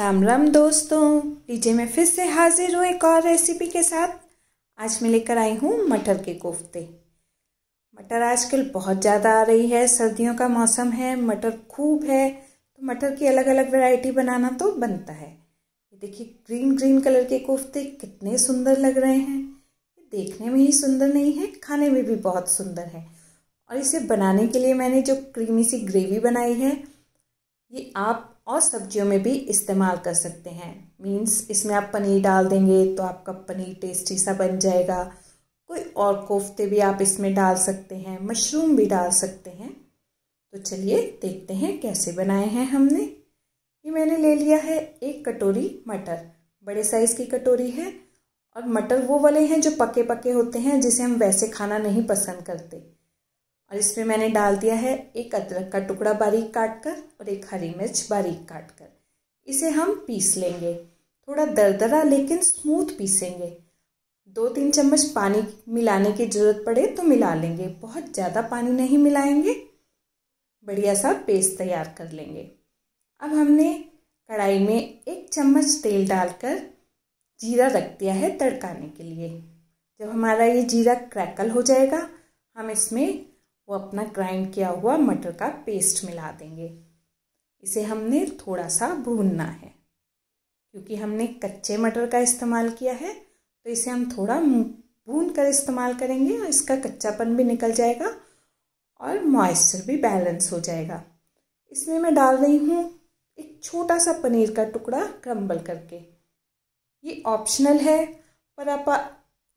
राम राम दोस्तों लीजिए मैं फिर से हाजिर हूँ एक और रेसिपी के साथ आज मैं लेकर आई हूँ मटर के कोफ्ते मटर आजकल बहुत ज़्यादा आ रही है सर्दियों का मौसम है मटर खूब है तो मटर की अलग अलग वैरायटी बनाना तो बनता है ये देखिए ग्रीन ग्रीन कलर के कोफ्ते कितने सुंदर लग रहे हैं देखने में ही सुंदर नहीं है खाने में भी बहुत सुंदर है और इसे बनाने के लिए मैंने जो क्रीमी सी ग्रेवी बनाई है ये आप और सब्जियों में भी इस्तेमाल कर सकते हैं मीन्स इसमें आप पनीर डाल देंगे तो आपका पनीर टेस्टी सा बन जाएगा कोई और कोफ्ते भी आप इसमें डाल सकते हैं मशरूम भी डाल सकते हैं तो चलिए देखते हैं कैसे बनाए हैं हमने ये मैंने ले लिया है एक कटोरी मटर बड़े साइज़ की कटोरी है और मटर वो वाले हैं जो पके पके होते हैं जिसे हम वैसे खाना नहीं पसंद करते और इसमें मैंने डाल दिया है एक अदरक का टुकड़ा बारीक काट कर और एक हरी मिर्च बारीक काट कर इसे हम पीस लेंगे थोड़ा दरदरा लेकिन स्मूथ पीसेंगे दो तीन चम्मच पानी मिलाने की ज़रूरत पड़े तो मिला लेंगे बहुत ज़्यादा पानी नहीं मिलाएंगे बढ़िया सा पेस्ट तैयार कर लेंगे अब हमने कढ़ाई में एक चम्मच तेल डालकर जीरा रख दिया है तड़काने के लिए जब हमारा ये जीरा क्रैकल हो जाएगा हम इसमें अपना ग्राइंड किया हुआ मटर का पेस्ट मिला देंगे इसे हमने थोड़ा सा भूनना है क्योंकि हमने कच्चे मटर का इस्तेमाल किया है तो इसे हम थोड़ा भून कर इस्तेमाल करेंगे और इसका कच्चापन भी निकल जाएगा और मॉइस्चर भी बैलेंस हो जाएगा इसमें मैं डाल रही हूँ एक छोटा सा पनीर का टुकड़ा क्रम्बल करके ये ऑप्शनल है पर आप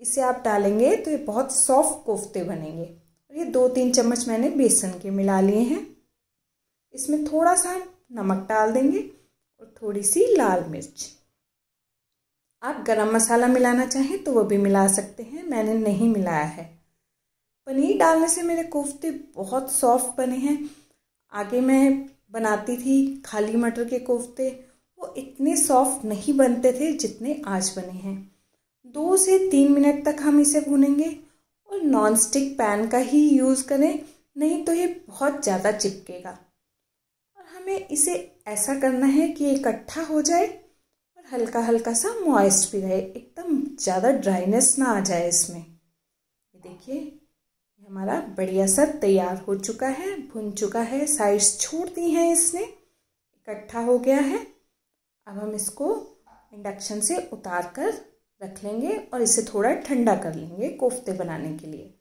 इसे आप डालेंगे तो ये बहुत सॉफ्ट कोफ्ते बनेंगे ये दो तीन चम्मच मैंने बेसन के मिला लिए हैं इसमें थोड़ा सा नमक डाल देंगे और थोड़ी सी लाल मिर्च आप गरम मसाला मिलाना चाहें तो वो भी मिला सकते हैं मैंने नहीं मिलाया है पनीर डालने से मेरे कोफ्ते बहुत सॉफ्ट बने हैं आगे मैं बनाती थी खाली मटर के कोफ्ते वो इतने सॉफ्ट नहीं बनते थे जितने आज बने हैं दो से तीन मिनट तक हम इसे भूनेंगे और नॉन स्टिक पैन का ही यूज़ करें नहीं तो ये बहुत ज़्यादा चिपकेगा और हमें इसे ऐसा करना है कि इकट्ठा हो जाए और हल्का हल्का सा मॉइस्ट भी रहे एकदम ज़्यादा ड्राइनेस ना आ जाए इसमें ये देखिए हमारा बढ़िया सा तैयार हो चुका है भुन चुका है साइड्स छोड़ दी हैं इसने इकट्ठा हो गया है अब हम इसको इंडक्शन से उतार कर रख लेंगे और इसे थोड़ा ठंडा कर लेंगे कोफ्ते बनाने के लिए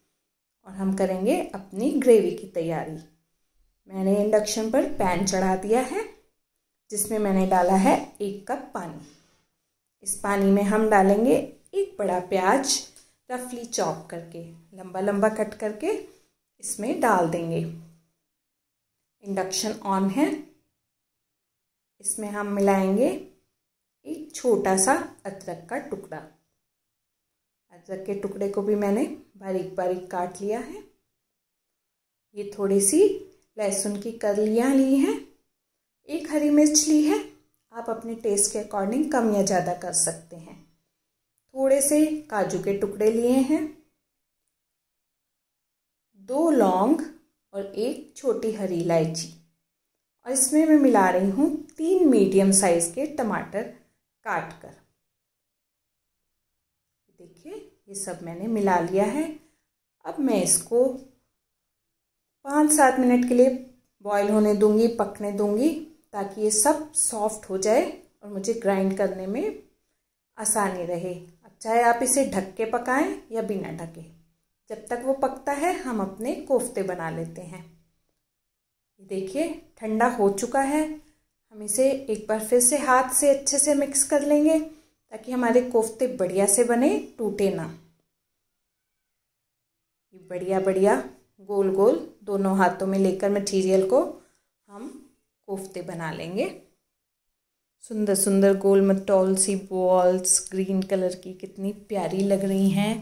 और हम करेंगे अपनी ग्रेवी की तैयारी मैंने इंडक्शन पर पैन चढ़ा दिया है जिसमें मैंने डाला है एक कप पानी इस पानी में हम डालेंगे एक बड़ा प्याज रफली चॉप करके लंबा लंबा कट करके इसमें डाल देंगे इंडक्शन ऑन है इसमें हम मिलाएंगे छोटा सा अदरक का टुकड़ा अदरक के टुकड़े को भी मैंने बारीक बारीक काट लिया है ये थोड़ी सी लहसुन की कलियाँ ली हैं एक हरी मिर्च ली है आप अपने टेस्ट के अकॉर्डिंग कम या ज़्यादा कर सकते हैं थोड़े से काजू के टुकड़े लिए हैं दो लौंग और एक छोटी हरी इलायची और इसमें मैं मिला रही हूँ तीन मीडियम साइज़ के टमाटर काट कर देखिए ये सब मैंने मिला लिया है अब मैं इसको पाँच सात मिनट के लिए बॉईल होने दूंगी पकने दूंगी ताकि ये सब सॉफ्ट हो जाए और मुझे ग्राइंड करने में आसानी रहे अब चाहे आप इसे ढक के पकाएं या बिना ढके जब तक वो पकता है हम अपने कोफ्ते बना लेते हैं देखिए ठंडा हो चुका है हम इसे एक बार फिर से हाथ से अच्छे से मिक्स कर लेंगे ताकि हमारे कोफ्ते बढ़िया से बने टूटे ना ये बढ़िया बढ़िया गोल गोल दोनों हाथों में लेकर मटेरियल को हम कोफ्ते बना लेंगे सुंदर सुंदर गोल मटोल सी बॉल्स ग्रीन कलर की कितनी प्यारी लग रही हैं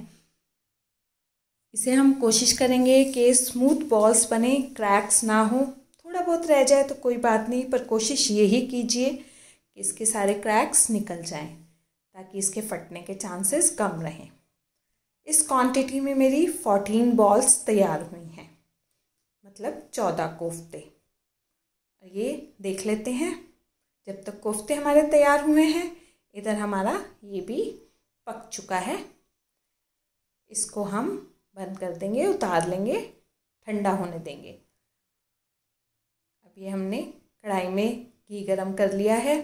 इसे हम कोशिश करेंगे कि स्मूथ बॉल्स बने क्रैक्स ना हो थोड़ा बहुत रह जाए तो कोई बात नहीं पर कोशिश यही कीजिए कि इसके सारे क्रैक्स निकल जाएं ताकि इसके फटने के चांसेस कम रहें इस क्वांटिटी में मेरी फोर्टीन बॉल्स तैयार हुई हैं मतलब चौदह कोफ्ते ये देख लेते हैं जब तक कोफ्ते हमारे तैयार हुए हैं इधर हमारा ये भी पक चुका है इसको हम बंद कर देंगे उतार लेंगे ठंडा होने देंगे अभी ये हमने कढ़ाई में घी गरम कर लिया है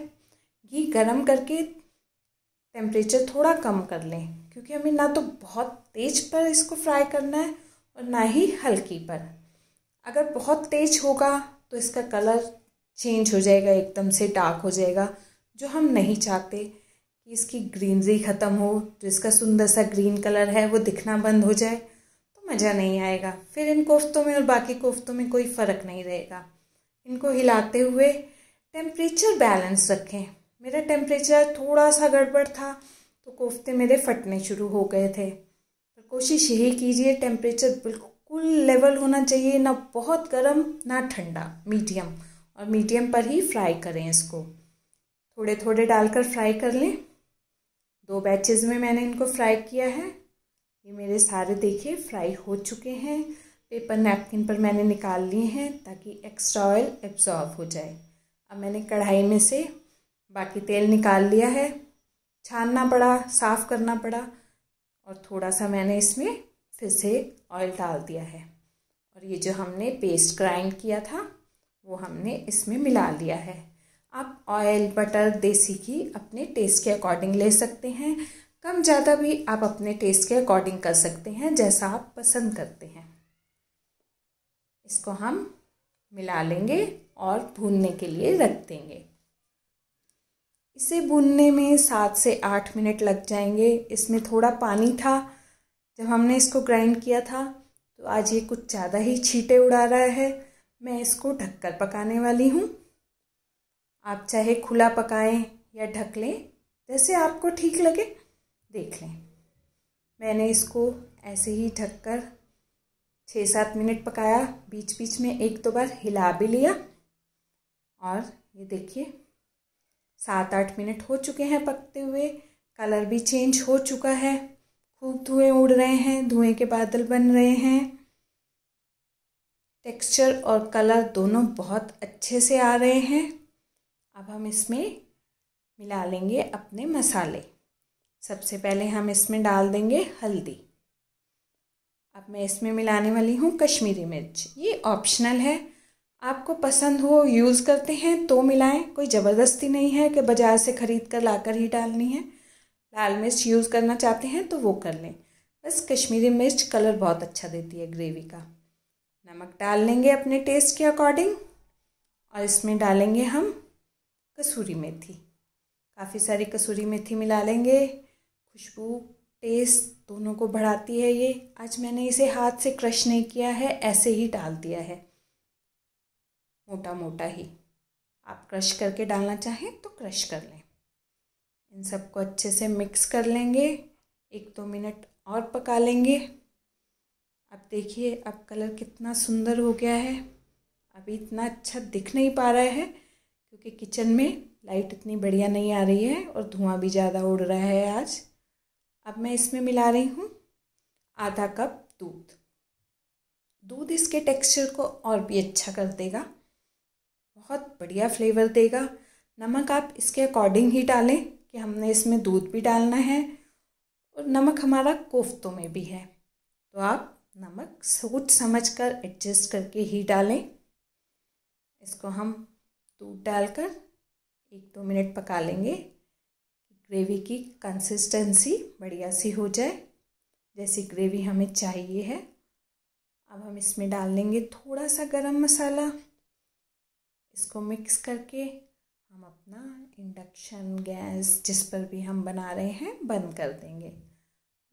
घी गरम करके टेम्परेचर थोड़ा कम कर लें क्योंकि हमें ना तो बहुत तेज़ पर इसको फ्राई करना है और ना ही हल्की पर अगर बहुत तेज़ होगा तो इसका कलर चेंज हो जाएगा एकदम से डार्क हो जाएगा जो हम नहीं चाहते कि इसकी ग्रीनरी ख़त्म हो जो इसका सुंदर सा ग्रीन कलर है वो दिखना बंद हो जाए तो मज़ा नहीं आएगा फिर इन कोफ्तों में और बाकी कोफ्तों में कोई फ़र्क नहीं रहेगा इनको हिलाते हुए टेम्परेचर बैलेंस रखें मेरा टेम्परेचर थोड़ा सा गड़बड़ था तो कोफ्ते मेरे फटने शुरू हो गए थे पर कोशिश यही कीजिए टेम्परेचर बिल्कुल लेवल होना चाहिए ना बहुत गर्म ना ठंडा मीडियम और मीडियम पर ही फ्राई करें इसको थोड़े थोड़े डालकर फ्राई कर लें दो बैचेस में मैंने इनको फ्राई किया है ये मेरे सारे देखिए फ्राई हो चुके हैं पेपर नैपकिन पर मैंने निकाल लिए हैं ताकि एक्स्ट्रा ऑयल एब्जॉर्व हो जाए अब मैंने कढ़ाई में से बाकी तेल निकाल लिया है छानना पड़ा साफ़ करना पड़ा और थोड़ा सा मैंने इसमें फिर से ऑयल डाल दिया है और ये जो हमने पेस्ट ग्राइंड किया था वो हमने इसमें मिला लिया है आप ऑयल बटर देसी घी अपने टेस्ट के अकॉर्डिंग ले सकते हैं कम ज़्यादा भी आप अपने टेस्ट के अकॉर्डिंग कर सकते हैं जैसा आप पसंद करते हैं इसको हम मिला लेंगे और भूनने के लिए रख देंगे इसे भूनने में सात से आठ मिनट लग जाएंगे इसमें थोड़ा पानी था जब हमने इसको ग्राइंड किया था तो आज ये कुछ ज़्यादा ही छीटे उड़ा रहा है मैं इसको ढककर पकाने वाली हूँ आप चाहे खुला पकाएं या ढक लें जैसे आपको ठीक लगे देख लें मैंने इसको ऐसे ही ढककर छः सात मिनट पकाया बीच बीच में एक दो बार हिला भी लिया और ये देखिए सात आठ मिनट हो चुके हैं पकते हुए कलर भी चेंज हो चुका है खूब धुएँ उड़ रहे हैं धुएँ के बादल बन रहे हैं टेक्सचर और कलर दोनों बहुत अच्छे से आ रहे हैं अब हम इसमें मिला लेंगे अपने मसाले सबसे पहले हम इसमें डाल देंगे हल्दी अब मैं इसमें मिलाने वाली हूँ कश्मीरी मिर्च ये ऑप्शनल है आपको पसंद हो यूज़ करते हैं तो मिलाएं कोई ज़बरदस्ती नहीं है कि बाज़ार से ख़रीद कर लाकर ही डालनी है लाल मिर्च यूज़ करना चाहते हैं तो वो कर लें बस कश्मीरी मिर्च कलर बहुत अच्छा देती है ग्रेवी का नमक डाल लेंगे अपने टेस्ट के अकॉर्डिंग और इसमें डालेंगे हम कसूरी मेथी काफ़ी सारी कसूरी मेथी मिला लेंगे खुशबू टेस्ट दोनों को बढ़ाती है ये आज मैंने इसे हाथ से क्रश नहीं किया है ऐसे ही डाल दिया है मोटा मोटा ही आप क्रश करके डालना चाहें तो क्रश कर लें इन सबको अच्छे से मिक्स कर लेंगे एक दो मिनट और पका लेंगे अब देखिए अब कलर कितना सुंदर हो गया है अभी इतना अच्छा दिख नहीं पा रहा है क्योंकि किचन में लाइट इतनी बढ़िया नहीं आ रही है और धुआं भी ज़्यादा उड़ रहा है आज अब मैं इसमें मिला रही हूँ आधा कप दूध दूध इसके टेक्सचर को और भी अच्छा कर देगा बहुत बढ़िया फ्लेवर देगा नमक आप इसके अकॉर्डिंग ही डालें कि हमने इसमें दूध भी डालना है और नमक हमारा कोफ्तों में भी है तो आप नमक सोच समझ कर एडजस्ट करके ही डालें इसको हम दूध डालकर एक दो मिनट पका लेंगे ग्रेवी की कंसिस्टेंसी बढ़िया सी हो जाए जैसी ग्रेवी हमें चाहिए है अब हम इसमें डाल देंगे थोड़ा सा गरम मसाला इसको मिक्स करके हम अपना इंडक्शन गैस जिस पर भी हम बना रहे हैं बंद कर देंगे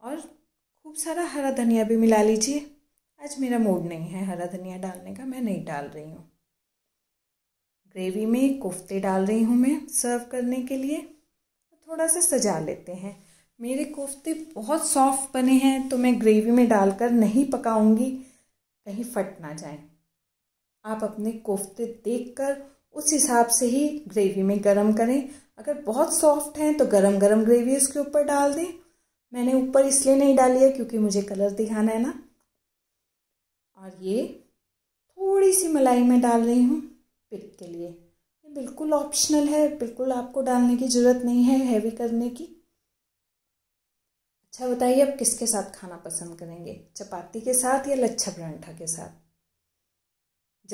और खूब सारा हरा धनिया भी मिला लीजिए आज मेरा मूड नहीं है हरा धनिया डालने का मैं नहीं डाल रही हूँ ग्रेवी में कोफ्ते डाल रही हूँ मैं सर्व करने के लिए थोड़ा सा सजा लेते हैं मेरे कोफ्ते बहुत सॉफ्ट बने हैं तो मैं ग्रेवी में डालकर नहीं पकाऊंगी कहीं फट ना जाए आप अपने कोफ्ते देखकर उस हिसाब से ही ग्रेवी में गरम करें अगर बहुत सॉफ्ट हैं तो गरम गरम ग्रेवी उसके ऊपर डाल दें मैंने ऊपर इसलिए नहीं डाली है क्योंकि मुझे कलर दिखाना है ना और ये थोड़ी सी मलाई मैं डाल रही हूँ पिक के लिए बिल्कुल ऑप्शनल है बिल्कुल आपको डालने की ज़रूरत नहीं है हैवी करने की अच्छा बताइए आप किसके साथ खाना पसंद करेंगे चपाती के साथ या लच्छा परांठा के साथ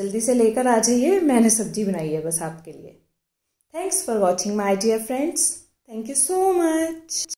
जल्दी से लेकर आ जाइए मैंने सब्जी बनाई है बस आपके लिए thanks for watching my dear friends thank you so much